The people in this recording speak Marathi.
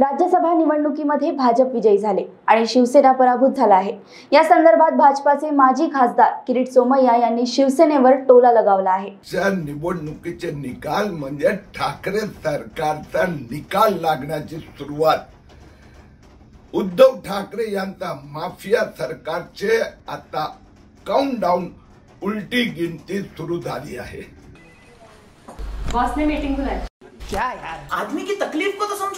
राज्यसभा निवडणुकीमध्ये भाजप विजयी झाले आणि शिवसेना पराभूत झाला आहे या संदर्भात भाजपाचे माजी खासदार किरीट सोमय्या यांनी शिवसेनेवर टोला लगावला आहे निवडणुकीचे निकाल म्हणजे ठाकरे सरकारचा निकाल लागण्याची सुरुवात उद्धव ठाकरे यांचा माफिया सरकारचे आता काउंट डाऊन उलटी गिनती सुरू झाली आहे बॉसने मीटिंग क्या यार आदमी की तकलीफ को तो समझो